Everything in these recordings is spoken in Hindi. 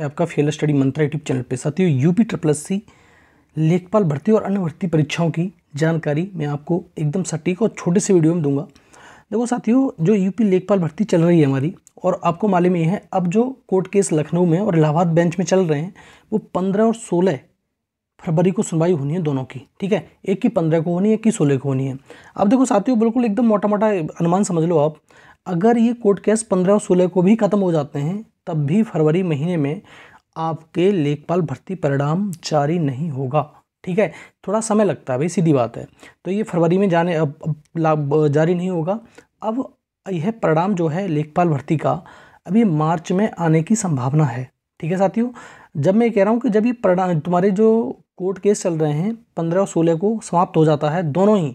है आपका fail study Mantra YouTube channel पे साथियों यूपी ट्रिपल सी लेखपाल भर्ती और अन्य भर्ती परीक्षाओं की जानकारी मैं आपको एकदम सटीक और छोटे से वीडियो में दूंगा देखो साथियों जो यूपी लेखपाल भर्ती चल रही है हमारी और आपको मालूम ये है अब जो कोर्ट केस लखनऊ में और इलाहाबाद बेंच में चल रहे हैं वो पंद्रह और सोलह फरवरी को सुनवाई होनी है दोनों की ठीक है एक की पंद्रह को होनी है एक की सोलह को होनी है अब देखो साथियों बिल्कुल एकदम मोटा मोटा अनुमान समझ लो आप अगर ये कोर्ट केस पंद्रह और सोलह को भी ख़त्म हो जाते हैं तब भी फरवरी महीने में आपके लेखपाल भर्ती परिणाम जारी नहीं होगा ठीक है थोड़ा समय लगता है भाई सीधी बात है तो ये फरवरी में जाने अब, अब जारी नहीं होगा अब यह परिणाम जो है लेखपाल भर्ती का अभी मार्च में आने की संभावना है ठीक है साथियों जब मैं कह रहा हूँ कि जब ये परिणाम तुम्हारे जो कोर्ट केस चल रहे हैं पंद्रह और सोलह को समाप्त हो जाता है दोनों ही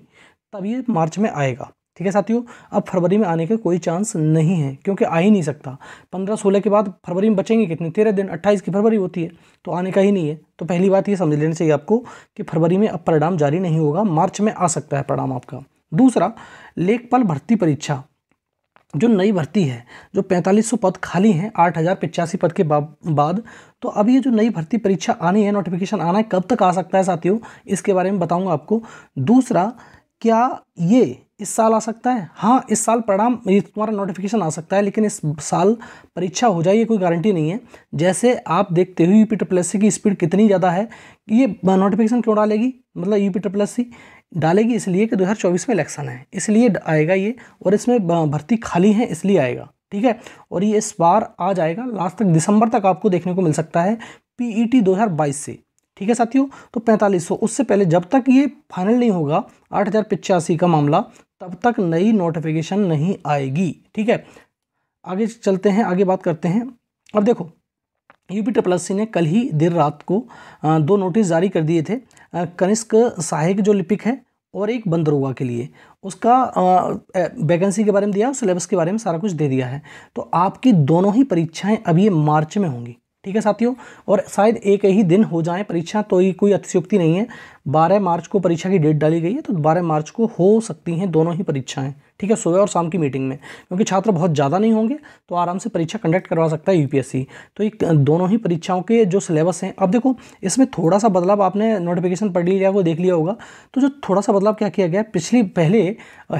तब ये मार्च में आएगा ठीक है साथियों अब फरवरी में आने के कोई चांस नहीं है क्योंकि आ ही नहीं सकता पंद्रह सोलह के बाद फरवरी में बचेंगे कितने तेरह दिन अट्ठाईस की फरवरी होती है तो आने का ही नहीं है तो पहली बात ये समझ लेनी चाहिए आपको कि फरवरी में अब परिणाम जारी नहीं होगा मार्च में आ सकता है परिणाम आपका दूसरा लेखपाल भर्ती परीक्षा जो नई भर्ती है जो 4500 पद खाली हैं आठ हज़ार पिचासी पद के बाद तो अब ये जो नई भर्ती परीक्षा आनी है नोटिफिकेशन आना है कब तक आ सकता है साथियों इसके बारे में बताऊंगा आपको दूसरा क्या ये इस साल आ सकता है हाँ इस साल परिणाम तुम्हारा नोटिफिकेशन आ सकता है लेकिन इस साल परीक्षा हो जाए ये कोई गारंटी नहीं है जैसे आप देखते हो यू पी ट्रिपल की स्पीड कितनी ज़्यादा है ये नोटिफिकेशन क्यों डालेगी मतलब यू पी ट्रिपल डालेगी इसलिए कि 2024 में इलेक्शन है इसलिए आएगा ये और इसमें भर्ती खाली है इसलिए आएगा ठीक है और ये इस बार आ जाएगा लास्ट तक दिसंबर तक आपको देखने को मिल सकता है e हज़ार बाईस से ठीक है साथियों तो पैंतालीस सौ उससे पहले जब तक ये फाइनल नहीं होगा आठ हज़ार पिचासी का मामला तब तक नई नोटिफिकेशन नहीं आएगी ठीक है आगे चलते हैं आगे बात करते हैं अब देखो यूपी ट्रिपल सी ने कल ही देर रात को दो नोटिस जारी कर दिए थे कनिष्क सहायक जो लिपिक है और एक बंदरोगा के लिए उसका वैकेंसी के बारे में दिया सिलेबस के बारे में सारा कुछ दे दिया है तो आपकी दोनों ही परीक्षाएं अब ये मार्च में होंगी ठीक है साथियों और शायद एक ही दिन हो जाए परीक्षा तो ये कोई अतिशयोक्ति नहीं है बारह मार्च को परीक्षा की डेट डाली गई है तो बारह मार्च को हो सकती हैं दोनों ही परीक्षाएं ठीक है सुबह और शाम की मीटिंग में क्योंकि छात्र बहुत ज़्यादा नहीं होंगे तो आराम से परीक्षा कंडक्ट करवा सकता है यूपीएससी तो ये दोनों ही परीक्षाओं के जो सिलेबस हैं अब देखो इसमें थोड़ा सा बदलाव आपने नोटिफिकेशन पढ़ लिया वो देख लिया होगा तो जो थोड़ा सा बदलाव क्या किया गया पिछली पहले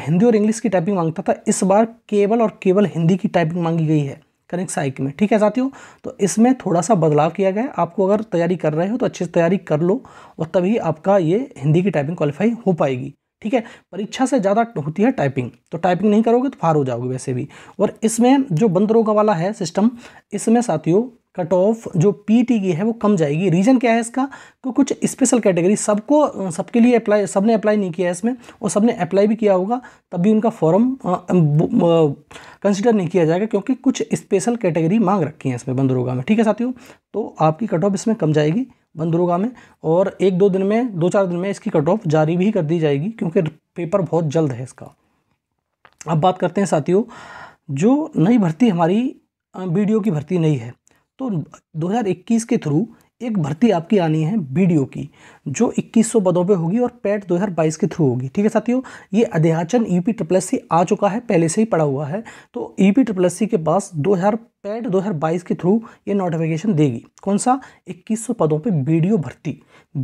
हिंदी और इंग्लिश की टाइपिंग मांगता था इस बार केवल और केवल हिंदी की टाइपिंग मांगी गई है कनेक्ट साइक में ठीक है साथियों तो इसमें थोड़ा सा बदलाव किया गया है आपको अगर तैयारी कर रहे हो तो अच्छे से तैयारी कर लो और तभी आपका ये हिंदी की टाइपिंग क्वालिफाई हो पाएगी ठीक है परीक्षा से ज़्यादा होती है टाइपिंग तो टाइपिंग नहीं करोगे तो फार हो जाओगे वैसे भी और इसमें जो बंद रोका वाला है सिस्टम इसमें साथियों कट ऑफ जो पीटी की है वो कम जाएगी रीज़न क्या है इसका तो कुछ स्पेशल कैटेगरी सबको सबके लिए अप्लाई सबने अप्लाई नहीं किया है इसमें और सबने अप्लाई भी किया होगा तब भी उनका फॉर्म कंसिडर नहीं किया जाएगा क्योंकि कुछ स्पेशल कैटेगरी मांग रखी है इसमें बंदरोगा में ठीक है साथियों तो आपकी कट ऑफ इसमें कम जाएगी बंदरोगा में और एक दो दिन में दो चार दिन में इसकी कट ऑफ जारी भी कर दी जाएगी क्योंकि पेपर बहुत जल्द है इसका अब बात करते हैं साथियों जो नई भर्ती हमारी वीडियो की भर्ती नहीं है तो 2021 के थ्रू एक भर्ती आपकी आनी है बीडीओ की जो 2100 पदों पे होगी और पैट 2022 के थ्रू होगी ठीक है साथियों ये अध्याचन पी ट्रिपल सी आ चुका है पहले से ही पड़ा हुआ है तो पी ट्रिपल सी के पास 2000 पैट 2022 के थ्रू ये नोटिफिकेशन देगी कौन सा 2100 पदों पे बीडीओ भर्ती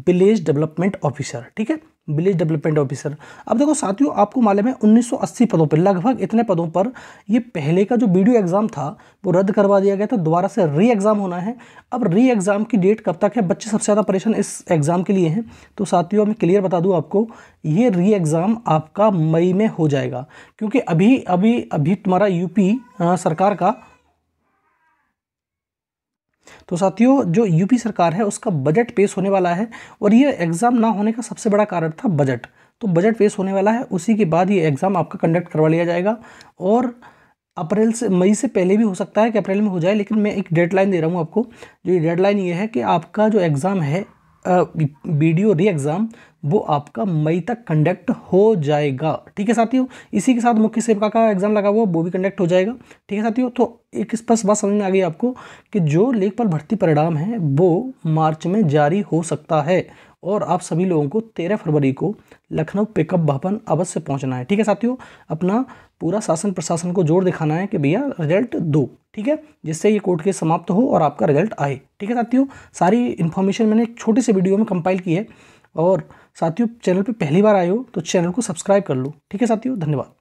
विलेज डेवलपमेंट ऑफिसर ठीक है विलेज डेवलपमेंट ऑफिसर अब देखो साथियों आपको मालूम है 1980 पदों पर लगभग इतने पदों पर ये पहले का जो वीडियो एग्ज़ाम था वो रद्द करवा दिया गया था दोबारा से री एग्ज़ाम होना है अब री एग्ज़ाम की डेट कब तक है बच्चे सबसे ज़्यादा परेशान इस एग्ज़ाम के लिए हैं तो साथियों मैं क्लियर बता दूँ आपको ये री एग्ज़ाम आपका मई में हो जाएगा क्योंकि अभी अभी अभी तुम्हारा यूपी सरकार का तो साथियों जो यूपी सरकार है उसका बजट पेश होने वाला है और ये एग्ज़ाम ना होने का सबसे बड़ा कारण था बजट तो बजट पेश होने वाला है उसी के बाद ये एग्ज़ाम आपका कंडक्ट करवा लिया जाएगा और अप्रैल से मई से पहले भी हो सकता है कि अप्रैल में हो जाए लेकिन मैं एक डेडलाइन दे रहा हूँ आपको जो ये डेडलाइन ये है कि आपका जो एग्ज़ाम है वीडियो री एग्ज़ाम वो आपका मई तक कंडक्ट हो जाएगा ठीक है साथियों इसी के साथ मुख्य सेविका का एग्ज़ाम लगा हुआ वो भी कंडक्ट हो जाएगा ठीक है साथियों तो एक स्पष्ट बात समझ में आ गई आपको कि जो लेखपाल भर्ती परिणाम है वो मार्च में जारी हो सकता है और आप सभी लोगों को तेरह फरवरी को लखनऊ पिकअप भवन अवश्य पहुंचना है ठीक है साथियों अपना पूरा शासन प्रशासन को जोर दिखाना है कि भैया रिजल्ट दो ठीक है जिससे ये कोर्ट केस समाप्त हो और आपका रिजल्ट आए ठीक है साथियों सारी इन्फॉर्मेशन मैंने एक छोटे से वीडियो में कंपाइल की है और साथियों चैनल पे पहली बार आए हो तो चैनल को सब्सक्राइब कर लो ठीक है साथियों धन्यवाद